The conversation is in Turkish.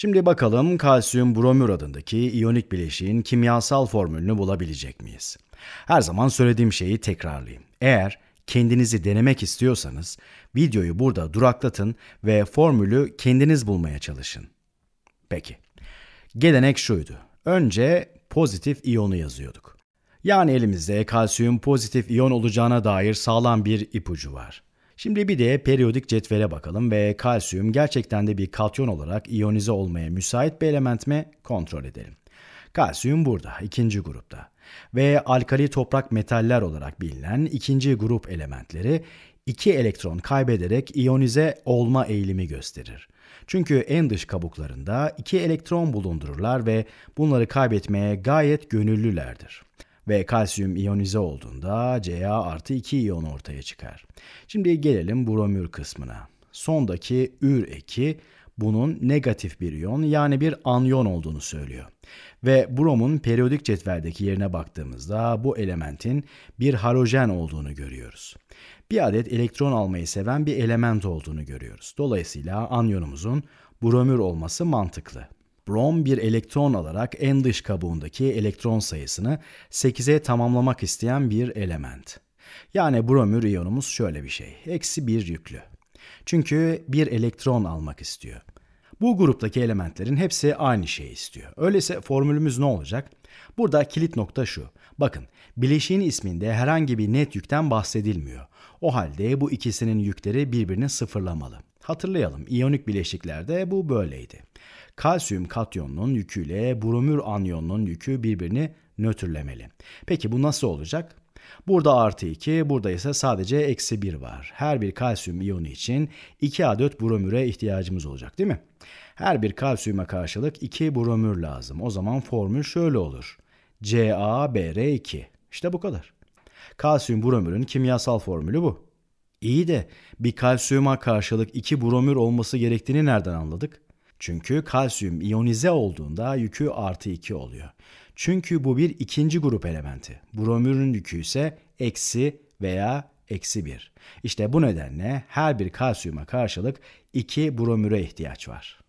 Şimdi bakalım kalsiyum bromür adındaki iyonik bileşiğin kimyasal formülünü bulabilecek miyiz? Her zaman söylediğim şeyi tekrarlayayım. Eğer kendinizi denemek istiyorsanız videoyu burada duraklatın ve formülü kendiniz bulmaya çalışın. Peki. Gelenek şuydu. Önce pozitif iyonu yazıyorduk. Yani elimizde kalsiyum pozitif iyon olacağına dair sağlam bir ipucu var. Şimdi bir de periyodik cetvele bakalım ve kalsiyum gerçekten de bir katyon olarak iyonize olmaya müsait bir element mi kontrol edelim. Kalsiyum burada, ikinci grupta. Ve alkali toprak metaller olarak bilinen ikinci grup elementleri iki elektron kaybederek iyonize olma eğilimi gösterir. Çünkü en dış kabuklarında iki elektron bulundururlar ve bunları kaybetmeye gayet gönüllülerdir ve kalsiyum iyonize olduğunda Ca artı 2 iyon ortaya çıkar. Şimdi gelelim bromür kısmına. Sondaki ür eki bunun negatif bir iyon yani bir anyon olduğunu söylüyor. Ve bromun periyodik cetveldeki yerine baktığımızda bu elementin bir halojen olduğunu görüyoruz. Bir adet elektron almayı seven bir element olduğunu görüyoruz. Dolayısıyla anyonumuzun bromür olması mantıklı. Brom bir elektron alarak en dış kabuğundaki elektron sayısını 8'e tamamlamak isteyen bir element. Yani bromür iyonumuz şöyle bir şey. Eksi bir yüklü. Çünkü bir elektron almak istiyor. Bu gruptaki elementlerin hepsi aynı şeyi istiyor. Öyleyse formülümüz ne olacak? Burada kilit nokta şu. Bakın bileşiğin isminde herhangi bir net yükten bahsedilmiyor. O halde bu ikisinin yükleri birbirini sıfırlamalı. Hatırlayalım iyonik bileşiklerde bu böyleydi. Kalsiyum katyonunun yüküyle bromür anyonunun yükü birbirini nötrlemeli. Peki bu nasıl olacak? Burada artı 2, burada ise sadece eksi 1 var. Her bir kalsiyum iyonu için 2 adet bromüre ihtiyacımız olacak değil mi? Her bir kalsiyuma karşılık 2 bromür lazım. O zaman formül şöyle olur. CaBr2. İşte bu kadar. Kalsiyum bromürün kimyasal formülü bu. İyi de bir kalsiyuma karşılık 2 bromür olması gerektiğini nereden anladık? Çünkü kalsiyum iyonize olduğunda yükü artı 2 oluyor. Çünkü bu bir ikinci grup elementi. Bromürün yükü ise eksi veya eksi 1. İşte bu nedenle her bir kalsiyuma karşılık 2 bromüre ihtiyaç var.